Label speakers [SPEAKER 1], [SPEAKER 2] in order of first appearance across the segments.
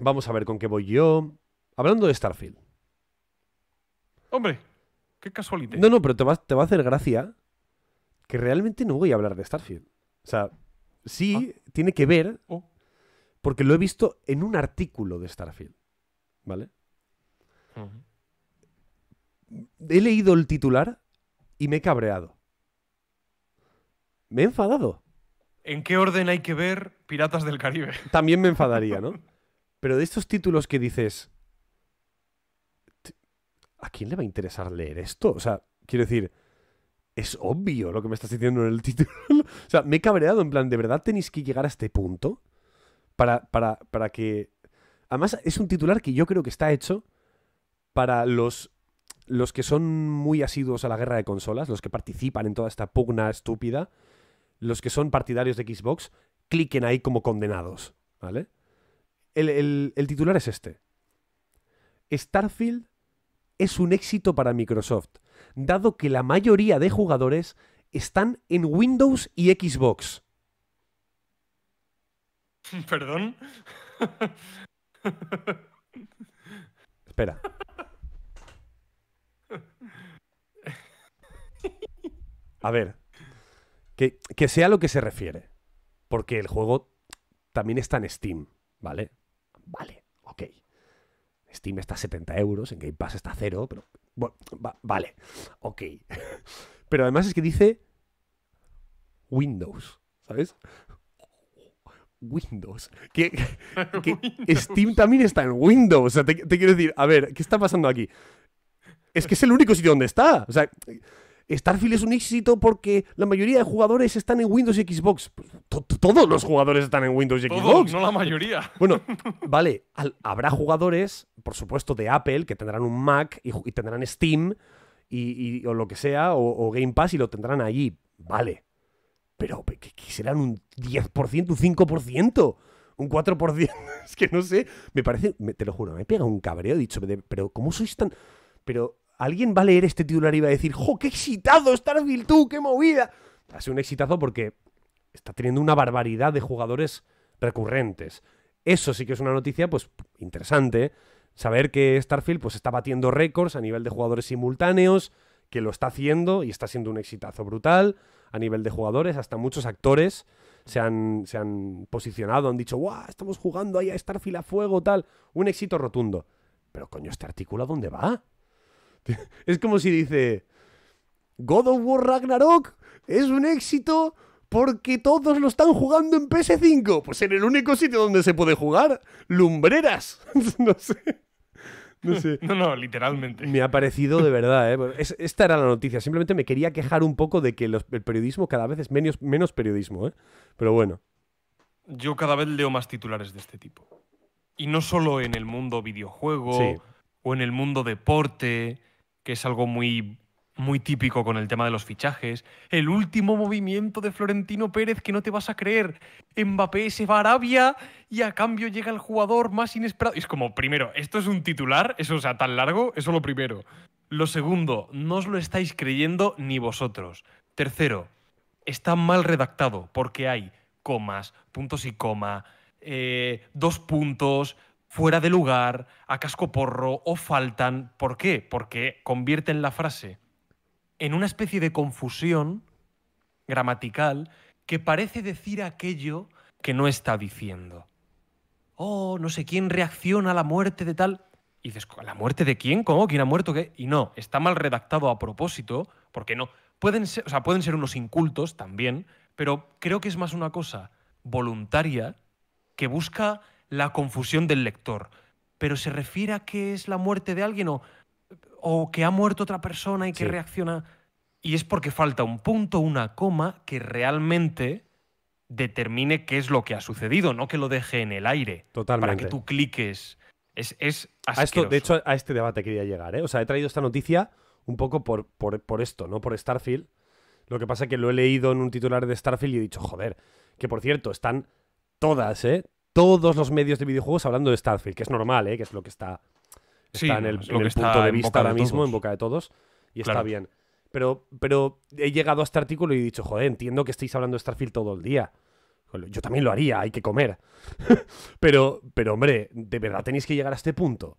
[SPEAKER 1] Vamos a ver con qué voy yo. Hablando de Starfield.
[SPEAKER 2] Hombre, qué casualidad.
[SPEAKER 1] No, no, pero te va, a hacer gracia que realmente no voy a hablar de Starfield. O sea, sí ah. tiene que ver oh. porque lo he visto en un artículo de Starfield. ¿Vale? He leído el titular y me he cabreado. Me he enfadado.
[SPEAKER 2] ¿En qué orden hay que ver Piratas del Caribe?
[SPEAKER 1] También me enfadaría, ¿no? Pero de estos títulos que dices, ¿a quién le va a interesar leer esto? O sea, quiero decir, es obvio lo que me estás diciendo en el título. o sea, me he cabreado en plan, ¿de verdad tenéis que llegar a este punto? Para, para, que... Además, es un titular que yo creo que está hecho para los, los que son muy asiduos a la guerra de consolas, los que participan en toda esta pugna estúpida, los que son partidarios de Xbox, cliquen ahí como condenados, ¿vale? el, titular es este. Starfield es un éxito para Microsoft, dado que la mayoría de jugadores están en Windows y Xbox.
[SPEAKER 2] ¿Perdón?
[SPEAKER 1] Espera. A ver, que sea lo que se refiere, porque el juego también está en Steam, ¿vale? Vale, ok. Steam está a 70 euros, en Game Pass está a cero, pero bueno, vale, ok. Pero además es que dice Windows, ¿sabes? Windows. Que, que Steam también está en Windows. O sea, te quiero decir, a ver, ¿qué está pasando aquí? Es que es el único sitio donde está. O sea, Starfield es un éxito porque la mayoría de jugadores están en Windows y Xbox. Todos los jugadores están en Windows y Xbox. No
[SPEAKER 2] la mayoría.
[SPEAKER 1] Bueno, vale, habrá jugadores, por supuesto, de Apple que tendrán un Mac y, tendrán Steam y, o lo que sea, o, Game Pass y lo tendrán allí. Vale. Pero que, serán un 10%, un 5% un 4%. es que no sé. Me parece, te lo juro, me he pegado un cabreo. He dicho, pero ¿cómo sois tan.? Pero alguien va a leer este titular y va a decir, ¡jo, qué excitado Starfield tú, qué movida! Ha sido un exitazo porque está teniendo una barbaridad de jugadores recurrentes. Eso sí que es una noticia, pues, interesante. Saber que Starfield, pues, está batiendo récords a nivel de jugadores simultáneos, que lo está haciendo y está siendo un exitazo brutal a nivel de jugadores, hasta muchos actores se han, se han posicionado, han dicho, ¡guau! Estamos jugando ahí a Starfield a fuego, tal. Un éxito rotundo. Pero coño, ¿este artículo a dónde va? Es como si dice, God of War Ragnarok es un éxito porque todos lo están jugando en PS5. Pues en el único sitio donde se puede jugar, lumbreras. no sé. No sé. No, no, literalmente. Me ha parecido de verdad, ¿eh? esta era la noticia. Simplemente me quería quejar un poco de que el periodismo cada vez es menos, menos periodismo, ¿eh? Pero bueno.
[SPEAKER 2] Yo cada vez leo más titulares de este tipo. Y no solo en el mundo videojuego o en el mundo deporte que es algo muy, muy típico con el tema de los fichajes. El último movimiento de Florentino Pérez que no te vas a creer. Mbappé se va a Arabia y a cambio llega el jugador más inesperado. Es como, primero, esto es un titular, eso, sea, tan largo, eso lo primero. Lo segundo, no os lo estáis creyendo ni vosotros. Tercero, está mal redactado porque hay comas, puntos y coma, eh, dos puntos, fuera de lugar, a cascoporro o faltan. ¿Por qué? Porque convierten la frase en una especie de confusión gramatical que parece decir aquello que no está diciendo. Oh, no sé quién reacciona a la muerte de tal. Y dices, ¿la muerte de quién? ¿Cómo? ¿Quién ha muerto? Y no, está mal redactado a propósito, porque no. Pueden ser, o sea, pueden ser unos incultos también, pero creo que es más una cosa voluntaria que busca la confusión del lector. Pero se refiere a que es la muerte de alguien o, o que ha muerto otra persona y que reacciona. Y es porque falta un punto, una coma, que realmente determine qué es lo que ha sucedido, no que lo deje en el aire. Totalmente. Para que tú cliques. Es, es a esto, De
[SPEAKER 1] hecho, a este debate quería llegar. ¿eh? O sea, he traído esta noticia un poco por, por, por esto, no por Starfield. Lo que pasa es que lo he leído en un titular de Starfield y he dicho, joder, que por cierto, están todas, ¿eh? todos los medios de videojuegos hablando de Starfield, que es normal, ¿eh? que es lo que está, en el, punto de vista ahora mismo, en boca de todos, y está bien. Pero, pero he llegado a este artículo y he dicho, joder, entiendo que estáis hablando de Starfield todo el día. Yo también lo haría, hay que comer. pero, pero, hombre, de verdad tenéis que llegar a este punto.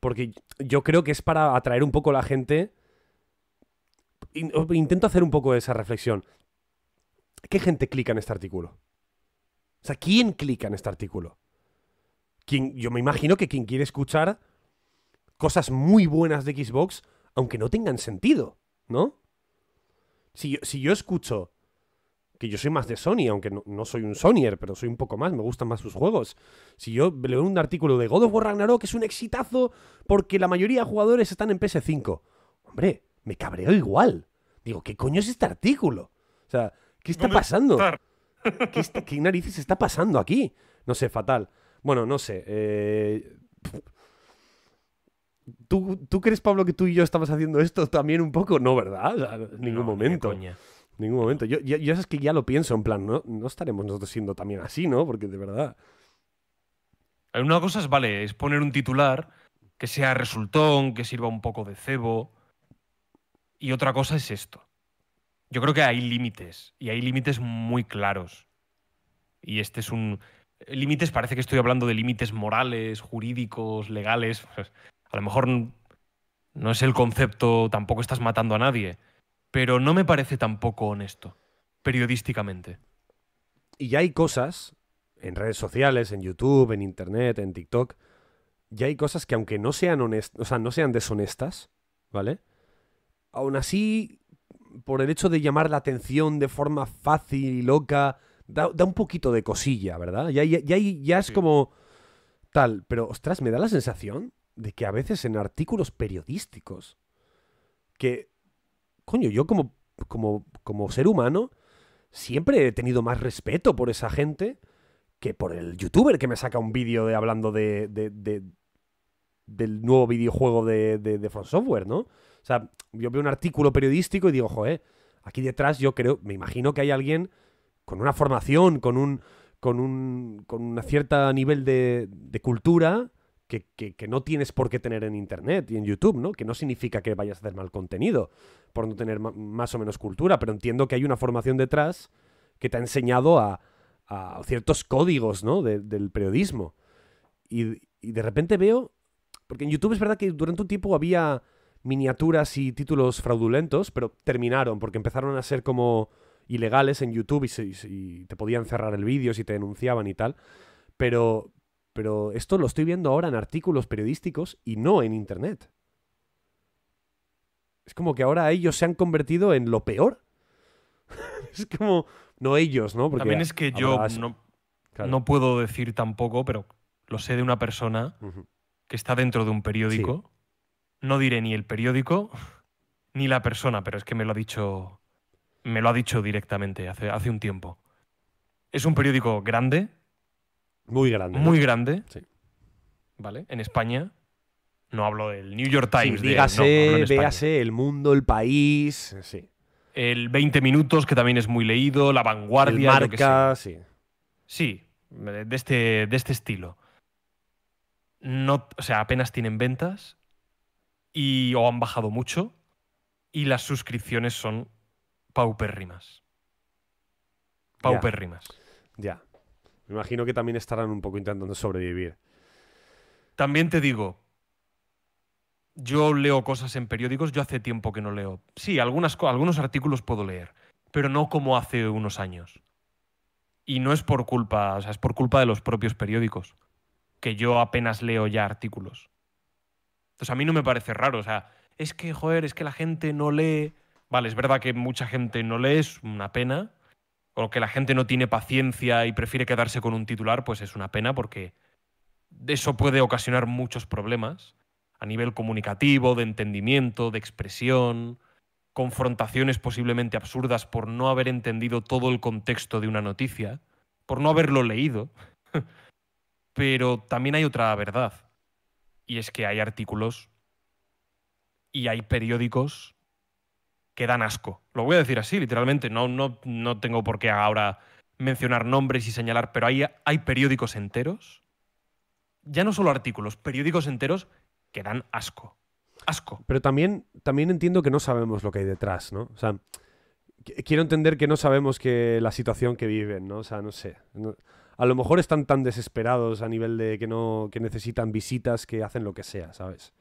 [SPEAKER 1] Porque yo creo que es para atraer un poco a la gente. Intento hacer un poco esa reflexión. ¿Qué gente clica en este artículo? O sea, ¿quién clica en este artículo? yo me imagino que quien quiere escuchar cosas muy buenas de Xbox, aunque no tengan sentido, ¿no? Si yo, escucho que yo soy más de Sony, aunque no, soy un Sonyer, pero soy un poco más, me gustan más sus juegos. Si yo leo un artículo de God of War Ragnarok, es un exitazo porque la mayoría de jugadores están en PS5. Hombre, me cabreo igual. Digo, ¿qué coño es este artículo? O sea, ¿qué está pasando? ¿Qué, narices está pasando aquí? No sé, fatal. Bueno, no sé. Eh, ¿Tú, crees, Pablo, que tú y yo estamos haciendo esto también un poco? No, ¿verdad? en ningún momento. Ningún momento. Yo, yo, es que ya lo pienso, en plan, ¿no? no estaremos nosotros siendo también así, ¿no? Porque de verdad.
[SPEAKER 2] Una cosa es, vale, es poner un titular que sea resultón, que sirva un poco de cebo. Y otra cosa es esto yo creo que hay límites y hay límites muy claros. Y este es un... Límites, parece que estoy hablando de límites morales, jurídicos, legales. Pues, a lo mejor no es el concepto, tampoco estás matando a nadie, pero no me parece tampoco honesto, periodísticamente. Y ya hay
[SPEAKER 1] cosas en redes sociales, en YouTube, en Internet, en TikTok, ya hay cosas que aunque no sean honestas, o sea, no sean deshonestas, ¿vale? Aún así por el hecho de llamar la atención de forma fácil y loca, da, un poquito de cosilla, ¿verdad? Ya, ya, ya, es como tal, pero ostras, me da la sensación de que a veces en artículos periodísticos, que, coño, yo como, como, como ser humano, siempre he tenido más respeto por esa gente que por el youtuber que me saca un vídeo de, hablando de, de, del nuevo videojuego de, de, Software, ¿no? O sea, yo veo un artículo periodístico y digo, joder, aquí detrás yo creo, me imagino que hay alguien con una formación, con un, con un, con una cierta nivel de, cultura que, que, no tienes por qué tener en Internet y en YouTube, ¿no? Que no significa que vayas a hacer mal contenido por no tener más o menos cultura, pero entiendo que hay una formación detrás que te ha enseñado a, a ciertos códigos, ¿no? del periodismo. Y, y de repente veo, porque en YouTube es verdad que durante un tiempo había miniaturas y títulos fraudulentos, pero terminaron porque empezaron a ser como ilegales en YouTube y, te podían cerrar el vídeo si te denunciaban y tal. Pero, pero esto lo estoy viendo ahora en artículos periodísticos y no en Internet. Es como que ahora ellos se han convertido en lo peor. es como, no ellos, ¿no? También es que yo
[SPEAKER 2] no, puedo decir tampoco, pero lo sé de una persona que está dentro de un periódico no diré ni el periódico ni la persona, pero es que me lo ha dicho, me lo ha dicho directamente hace, hace un tiempo. Es un periódico grande. Muy grande. Muy grande. ¿Vale? En España. No hablo del New York Times. dígase, véase El Mundo, El País. Eh, sí. El 20 Minutos, que también es muy leído. La Vanguardia. El marca, sí. Sí, de este, de este estilo. No, o sea, apenas tienen ventas y o han bajado mucho y las suscripciones son paupérrimas. Paupérrimas.
[SPEAKER 1] Ya. Me imagino que también estarán un poco intentando sobrevivir.
[SPEAKER 2] También te digo, yo leo cosas en periódicos, yo hace tiempo que no leo. Sí, algunas, algunos artículos puedo leer, pero no como hace unos años. Y no es por culpa, o sea, es por culpa de los propios periódicos, que yo apenas leo ya artículos. Entonces a mí no me parece raro, o sea, es que, joder, es que la gente no lee. Vale, es verdad que mucha gente no lee, es una pena. O que la gente no tiene paciencia y prefiere quedarse con un titular, pues es una pena porque eso puede ocasionar muchos problemas a nivel comunicativo, de entendimiento, de expresión, confrontaciones posiblemente absurdas por no haber entendido todo el contexto de una noticia, por no haberlo leído. Pero también hay otra verdad, y es que hay artículos y hay periódicos que dan asco. Lo voy a decir así, literalmente. No, no, no tengo por qué ahora mencionar nombres y señalar, pero hay, hay periódicos enteros, ya no solo artículos, periódicos enteros que dan asco. Asco. Pero
[SPEAKER 1] también, también entiendo que no sabemos lo que hay detrás, ¿no? O sea, quiero entender que no sabemos que la situación que viven, ¿no? O sea, no sé a lo mejor están tan desesperados a nivel de que no necesitan visitas que hacen lo que sea, ¿sabes?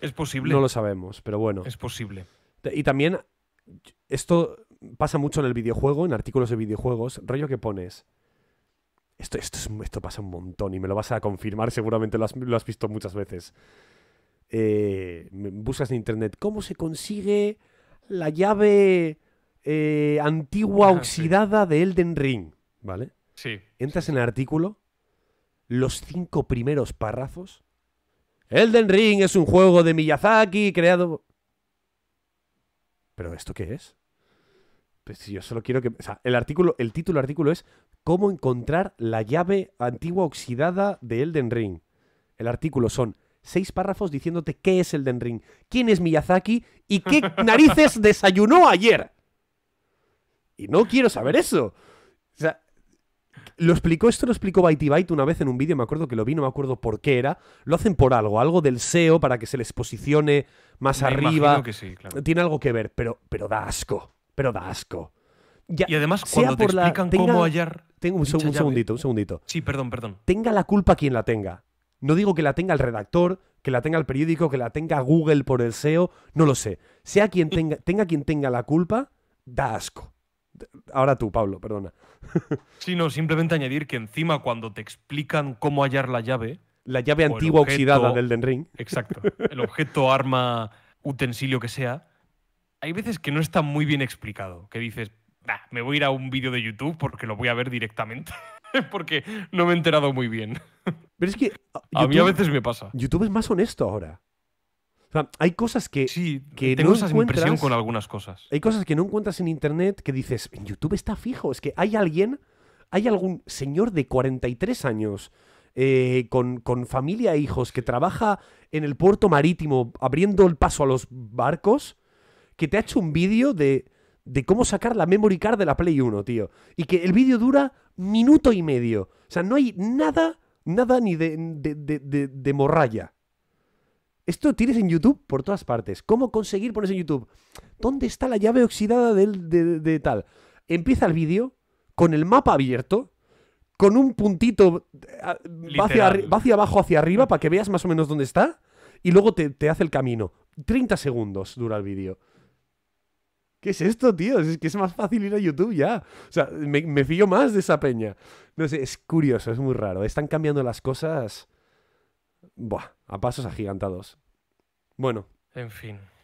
[SPEAKER 1] Es posible. No lo sabemos, pero bueno. Es posible. Y también esto pasa mucho en el videojuego, en artículos de videojuegos, rollo que pones. Esto, esto, esto pasa un montón y me lo vas a confirmar, seguramente lo has, visto muchas veces. Eh, buscas en internet cómo se consigue la llave eh, antigua ah, oxidada de Elden Ring, ¿vale? Entras en el artículo, los cinco primeros párrafos. Elden Ring es un juego de Miyazaki creado. ¿Pero esto qué es? Pues yo solo quiero que. O sea, el artículo, el título del artículo es Cómo encontrar la llave antigua oxidada de Elden Ring. El artículo son seis párrafos diciéndote qué es Elden Ring, quién es Miyazaki y qué narices desayunó ayer. Y no quiero saber eso. Lo explicó, esto lo explicó Byte Byte una vez en un vídeo, me acuerdo que lo vi, no me acuerdo por qué era. Lo hacen por algo, algo del SEO para que se les posicione más arriba. Tiene algo que ver, pero, pero da asco. Pero da asco. y además, cuando te explican cómo hallar. Tengo un, un segundito, un segundito. Sí, perdón, perdón. Tenga la culpa quien la tenga. No digo que la tenga el redactor, que la tenga el periódico, que la tenga Google por el SEO, no lo sé. Sea quien tenga, tenga quien tenga la culpa, da asco. Ahora tú, Pablo, perdona.
[SPEAKER 2] sí, no, simplemente añadir que encima cuando te explican cómo hallar la llave. La llave antigua oxidada del Den Ring. Exacto. El objeto, arma, utensilio que sea. Hay veces que no está muy bien explicado. Que dices, me voy a ir a un vídeo de YouTube porque lo voy a ver directamente. porque no me he enterado muy bien. Pero es que. Ah, a mí a veces me pasa.
[SPEAKER 1] YouTube es más honesto ahora hay cosas que, sí, que tengo esa impresión con algunas cosas. Hay cosas que no encuentras en internet que dices, en YouTube está fijo. Es que hay alguien, hay algún señor de 43 años eh, con, con, familia e hijos que trabaja en el puerto marítimo abriendo el paso a los barcos que te ha hecho un vídeo de, de cómo sacar la memory card de la Play 1, tío. Y que el vídeo dura minuto y medio. O sea, no hay nada, nada ni de, de, de morralla. Esto tienes en YouTube por todas partes. ¿Cómo conseguir ponerse en YouTube? ¿Dónde está la llave oxidada de, tal? Empieza el vídeo con el mapa abierto, con un puntito eh, va hacia, hacia, abajo, hacia arriba, para que veas más o menos dónde está, y luego te, hace el camino. 30 segundos dura el vídeo. ¿Qué es esto, tío? Es que es más fácil ir a YouTube ya. O sea, me, me fío más de esa peña. No sé, es curioso, es muy raro. Están cambiando las cosas. Buah a pasos agigantados. Bueno.
[SPEAKER 2] En fin.